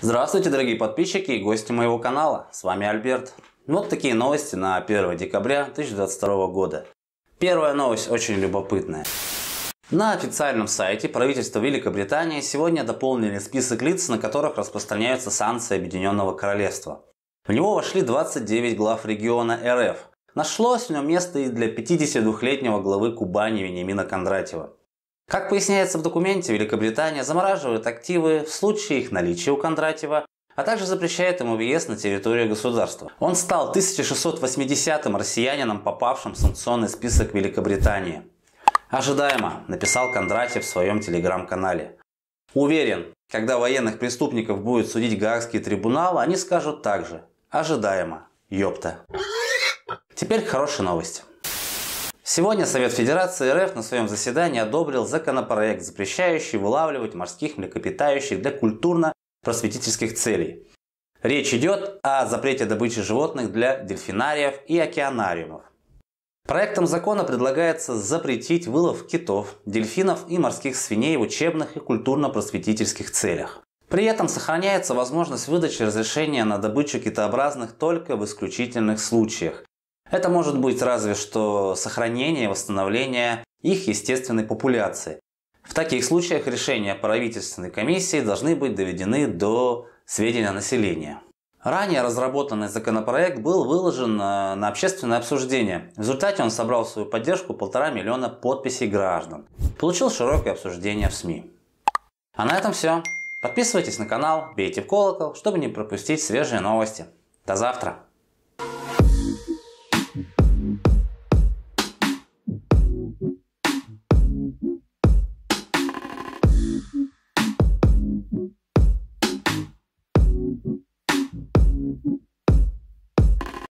Здравствуйте, дорогие подписчики и гости моего канала. С вами Альберт. Вот такие новости на 1 декабря 2022 года. Первая новость очень любопытная. На официальном сайте правительства Великобритании сегодня дополнили список лиц, на которых распространяются санкции Объединенного Королевства. В него вошли 29 глав региона РФ. Нашлось в нем место и для 52-летнего главы Кубани Вениамина Кондратьева. Как поясняется в документе, Великобритания замораживает активы в случае их наличия у Кондратьева, а также запрещает ему въезд на территорию государства. Он стал 1680-м россиянином, попавшим в санкционный список Великобритании. «Ожидаемо», – написал Кондратьев в своем телеграм-канале. Уверен, когда военных преступников будет судить Гаагский трибунал, они скажут так же. Ожидаемо. Ёпта. Теперь хорошие новости. Сегодня Совет Федерации РФ на своем заседании одобрил законопроект, запрещающий вылавливать морских млекопитающих для культурно-просветительских целей. Речь идет о запрете добычи животных для дельфинариев и океанариумов. Проектом закона предлагается запретить вылов китов, дельфинов и морских свиней в учебных и культурно-просветительских целях. При этом сохраняется возможность выдачи разрешения на добычу китообразных только в исключительных случаях, это может быть разве что сохранение, восстановление их естественной популяции. В таких случаях решения правительственной комиссии должны быть доведены до сведения населения. Ранее разработанный законопроект был выложен э, на общественное обсуждение. В результате он собрал в свою поддержку полтора миллиона подписей граждан. Получил широкое обсуждение в СМИ. А на этом все. Подписывайтесь на канал, бейте в колокол, чтобы не пропустить свежие новости. До завтра!